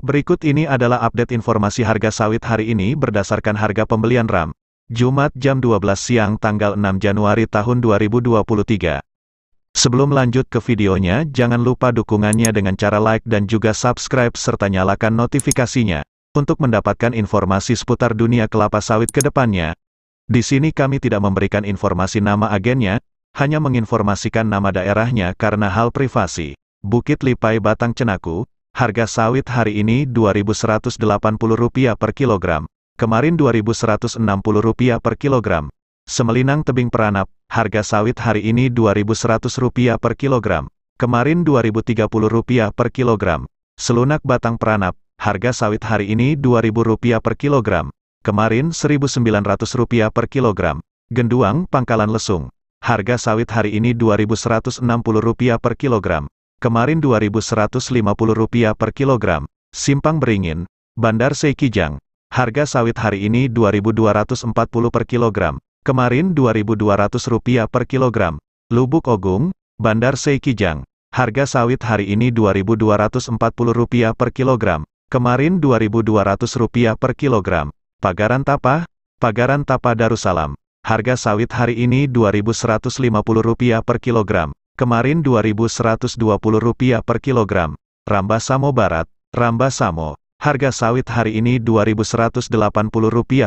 Berikut ini adalah update informasi harga sawit hari ini berdasarkan harga pembelian RAM. Jumat jam 12 siang tanggal 6 Januari tahun 2023. Sebelum lanjut ke videonya, jangan lupa dukungannya dengan cara like dan juga subscribe serta nyalakan notifikasinya untuk mendapatkan informasi seputar dunia kelapa sawit ke depannya. Di sini kami tidak memberikan informasi nama agennya, hanya menginformasikan nama daerahnya karena hal privasi. Bukit Lipai Batang Cenaku, Harga sawit hari ini Rp2.180 per kilogram, kemarin Rp2.160 per kilogram. Semelinang tebing peranap, harga sawit hari ini Rp2.100 per kilogram, kemarin Rp2.030 per kilogram. Selunak batang peranap, harga sawit hari ini Rp2.000 per kilogram, kemarin Rp1.900 per kilogram. Genduang pangkalan lesung, harga sawit hari ini Rp2.160 per kilogram, kemarin Rp2.150 per kilogram, Simpang Beringin, Bandar Seikijang, harga sawit hari ini Rp2.240 per kilogram, kemarin Rp2.200 per kilogram, Lubuk Ogung, Bandar Seikijang, harga sawit hari ini Rp2.240 per kilogram, kemarin Rp2.200 per kilogram, Pagaran Tapah, Pagaran Tapah Darussalam, harga sawit hari ini Rp2.150 per kilogram, kemarin Rp2.120 per kilogram. Ramba Samo Barat, Ramba Samo, harga sawit hari ini Rp2.180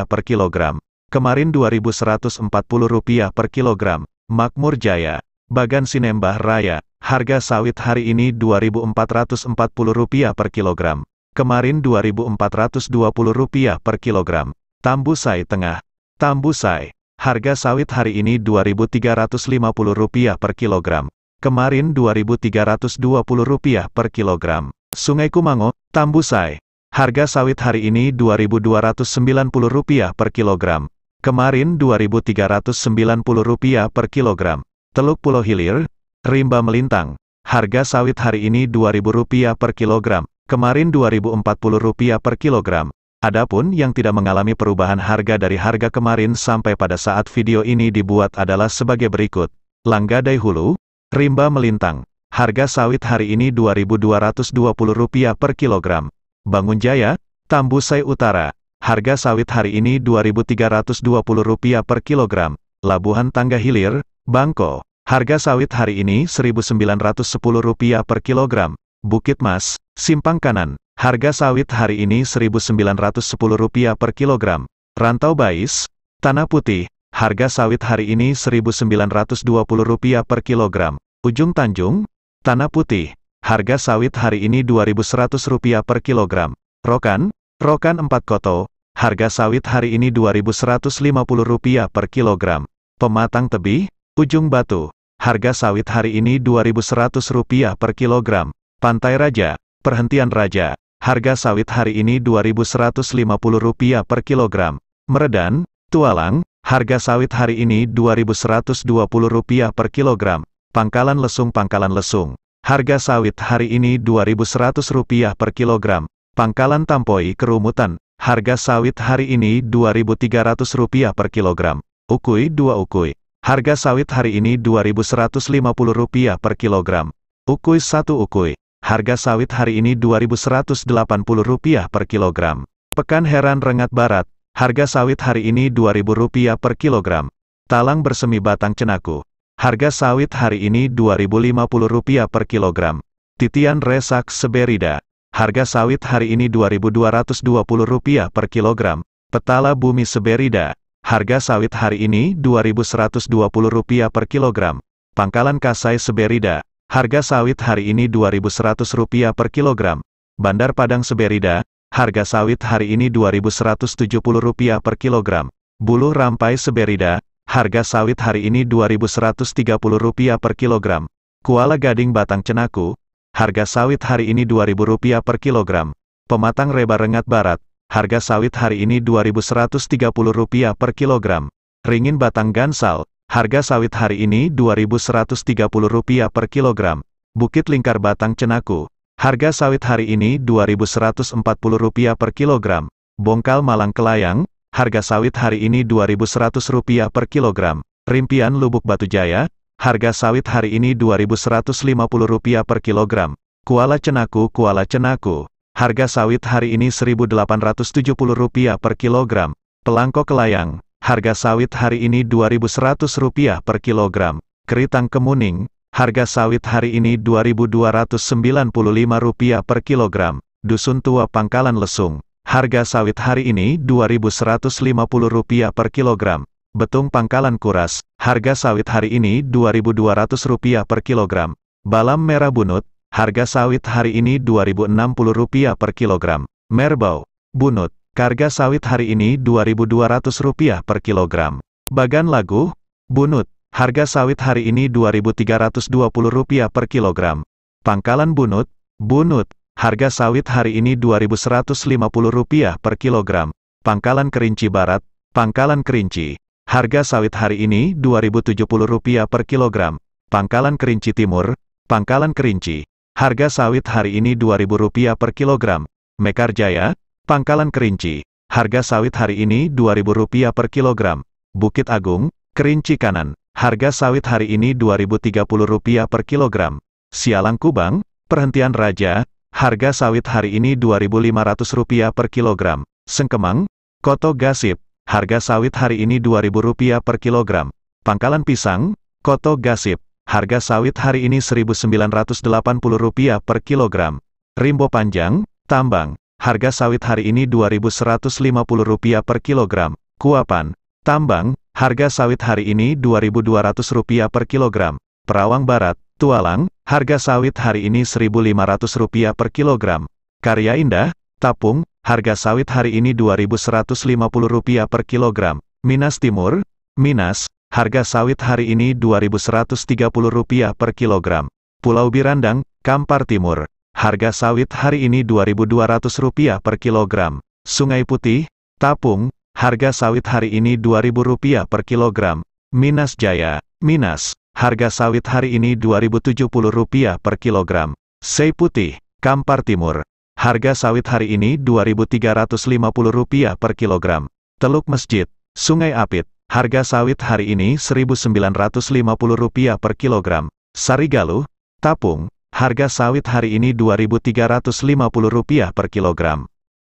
per kilogram. Kemarin Rp2.140 per kilogram. Makmur Jaya, Bagan Sinembah Raya, harga sawit hari ini Rp2.440 per kilogram. Kemarin Rp2.420 per kilogram. Tambusai Tengah, Tambusai, harga sawit hari ini Rp2.350 per kilogram kemarin 2.320 rupiah per kilogram. Sungai Kumango, Tambusai. Harga sawit hari ini Rp2.290 per kilogram. Kemarin Rp2.390 per kilogram. Teluk Pulau Hilir, Rimba Melintang. Harga sawit hari ini Rp2.000 per kilogram. Kemarin Rp2.040 per kilogram. Adapun yang tidak mengalami perubahan harga dari harga kemarin sampai pada saat video ini dibuat adalah sebagai berikut. Langgadai Hulu, Rimba melintang. Harga sawit hari ini Rp2.220 per kilogram. Bangun Jaya, Tambusai Utara. Harga sawit hari ini Rp2.320 per kilogram. Labuhan Tangga Hilir, Bangko. Harga sawit hari ini Rp1.910 per kilogram. Bukit Mas, Simpang Kanan. Harga sawit hari ini Rp1.910 per kilogram. Rantau Bais, Tanah Putih. Harga sawit hari ini Rp1.920 per kilogram. Ujung Tanjung, Tanah Putih. Harga sawit hari ini Rp2.100 per kilogram. Rokan, Rokan Empat Koto. Harga sawit hari ini Rp2.150 per kilogram. Pematang Tebi, Ujung Batu. Harga sawit hari ini Rp2.100 per kilogram. Pantai Raja, Perhentian Raja. Harga sawit hari ini Rp2.150 per kilogram. Meredan, Tualang, harga sawit hari ini Rp2.120 per kilogram. Pangkalan lesung Pangkalan lesung. Harga sawit hari ini Rp2.100 per kilogram. Pangkalan Tampoi kerumutan. Harga sawit hari ini Rp2.300 per kilogram. Ukui 2 ukui. Harga sawit hari ini Rp2.150 per kilogram. Ukui 1 ukui. Harga sawit hari ini Rp2.180 per kilogram. Pekan Heran Rengat Barat. Harga sawit hari ini Rp2.000 per kilogram. Talang bersemi batang cenaku. Harga sawit hari ini Rp2.050 per kilogram. Titian Resak Seberida. Harga sawit hari ini Rp2.220 per kilogram. Petala Bumi Seberida. Harga sawit hari ini Rp2.120 per kilogram. Pangkalan Kasai Seberida. Harga sawit hari ini Rp2.100 per kilogram. Bandar Padang Seberida. Harga sawit hari ini Rp2.170 per kilogram. Buluh Rampai Seberida. Harga sawit hari ini Rp2.130 per kilogram. Kuala Gading Batang Cenaku, harga sawit hari ini Rp2.000 per kilogram. Pematang Reba Rengat Barat, harga sawit hari ini Rp2.130 per kilogram. Ringin Batang Gansal, harga sawit hari ini Rp2.130 per kilogram. Bukit Lingkar Batang Cenaku, harga sawit hari ini Rp2.140 per kilogram. Bongkal Malang Kelayang, harga sawit hari ini Rp2.100 per kilogram. Rimpian Lubuk Batu Jaya, harga sawit hari ini Rp2.150 per kilogram. Kuala Cenaku Kuala Cenaku, harga sawit hari ini rp 1870 per kilogram. Pelangko Kelayang, harga sawit hari ini Rp2.100 per kilogram. Keritang Kemuning, harga sawit hari ini Rp2.295 per kilogram. Dusun Tua Pangkalan Lesung, Harga sawit hari ini Rp2.150 per kilogram. Betung Pangkalan Kuras, harga sawit hari ini Rp2.200 per kilogram. Balam Merah Bunut, harga sawit hari ini Rp2.060 per kilogram. Merbau, Bunut, harga sawit hari ini Rp2.200 per kilogram. Bagan Lagu, Bunut, harga sawit hari ini Rp2.320 per kilogram. Pangkalan Bunut, Bunut, Harga sawit hari ini Rp2.150 per kilogram. Pangkalan Kerinci Barat, Pangkalan Kerinci. Harga sawit hari ini Rp2.070 per kilogram. Pangkalan Kerinci Timur, Pangkalan Kerinci. Harga sawit hari ini Rp2.000 per kilogram. Mekarjaya, Pangkalan Kerinci. Harga sawit hari ini Rp2.000 per kilogram. Bukit Agung, Kerinci Kanan. Harga sawit hari ini Rp2.030 per kilogram. Sialang Kubang, Perhentian Raja, Harga sawit hari ini Rp2.500 per kilogram. Sengkemang, Koto Gasip, harga sawit hari ini Rp2.000 per kilogram. Pangkalan Pisang, Koto Gasip, harga sawit hari ini Rp1.980 per kilogram. Rimbo Panjang, Tambang, harga sawit hari ini Rp2.150 per kilogram. Kuapan, Tambang, harga sawit hari ini Rp2.200 per kilogram. Perawang Barat, Tualang, Harga sawit hari ini Rp1.500 per kilogram. Karya Indah, Tapung, harga sawit hari ini Rp2.150 per kilogram. Minas Timur, Minas, harga sawit hari ini Rp2.130 per kilogram. Pulau Birandang, Kampar Timur, harga sawit hari ini Rp2.200 per kilogram. Sungai Putih, Tapung, harga sawit hari ini Rp2.000 per kilogram. Minas Jaya, Minas, harga sawit hari ini Rp2.070 per kilogram. Sei putih, Kampar Timur. Harga sawit hari ini Rp2.350 per kilogram. Teluk Masjid, Sungai Apit. Harga sawit hari ini Rp1.950 per kilogram. Sarigaluh, Tapung. Harga sawit hari ini Rp2.350 per kilogram.